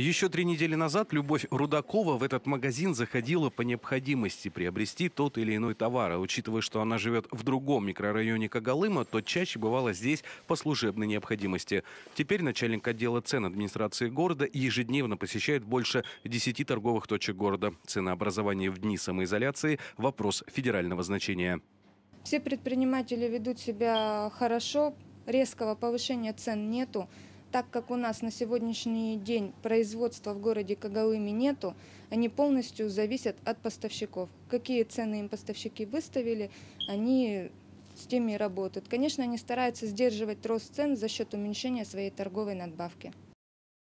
Еще три недели назад Любовь Рудакова в этот магазин заходила по необходимости приобрести тот или иной товар. А учитывая, что она живет в другом микрорайоне Кагалыма, то чаще бывала здесь по служебной необходимости. Теперь начальник отдела цен администрации города ежедневно посещает больше 10 торговых точек города. Ценообразование в дни самоизоляции – вопрос федерального значения. Все предприниматели ведут себя хорошо, резкого повышения цен нету. Так как у нас на сегодняшний день производства в городе Когалыме нету, они полностью зависят от поставщиков. Какие цены им поставщики выставили, они с теми и работают. Конечно, они стараются сдерживать рост цен за счет уменьшения своей торговой надбавки.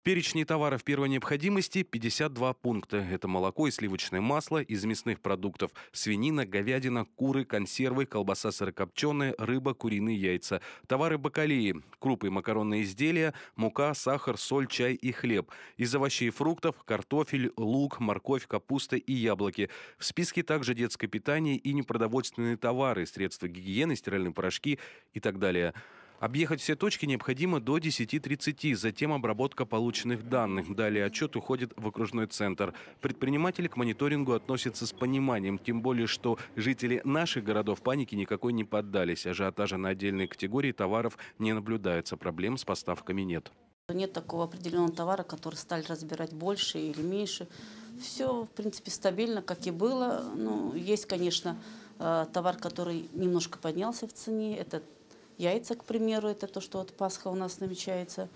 Перечни товаров первой необходимости 52 пункта. Это молоко и сливочное масло из мясных продуктов. Свинина, говядина, куры, консервы, колбаса сырокопченая, рыба, куриные яйца. Товары бакалеи, крупы и макаронные изделия, мука, сахар, соль, чай и хлеб. Из овощей и фруктов картофель, лук, морковь, капуста и яблоки. В списке также детское питание и непродовольственные товары, средства гигиены, стиральные порошки и так далее. Объехать все точки необходимо до 10.30, затем обработка полученных данных. Далее отчет уходит в окружной центр. Предприниматели к мониторингу относятся с пониманием, тем более, что жители наших городов паники никакой не поддались. Ажиотажа на отдельной категории товаров не наблюдается, проблем с поставками нет. Нет такого определенного товара, который стали разбирать больше или меньше. Все, в принципе, стабильно, как и было. Ну, есть, конечно, э, товар, который немножко поднялся в цене. Это Яйца, к примеру, это то, что вот Пасха у нас намечается.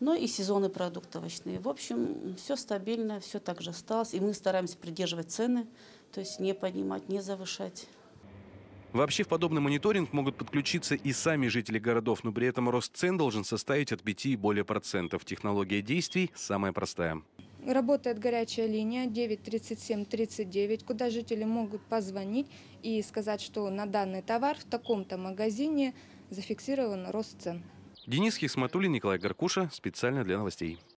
но ну и сезоны продукты овощные. В общем, все стабильно, все так же осталось. И мы стараемся придерживать цены, то есть не поднимать, не завышать. Вообще в подобный мониторинг могут подключиться и сами жители городов, но при этом рост цен должен составить от 5 и более процентов. Технология действий самая простая. Работает горячая линия 93739, куда жители могут позвонить и сказать, что на данный товар в таком-то магазине зафиксирован рост цен. Денис Хисматулин, Николай Гаркуша. Специально для новостей.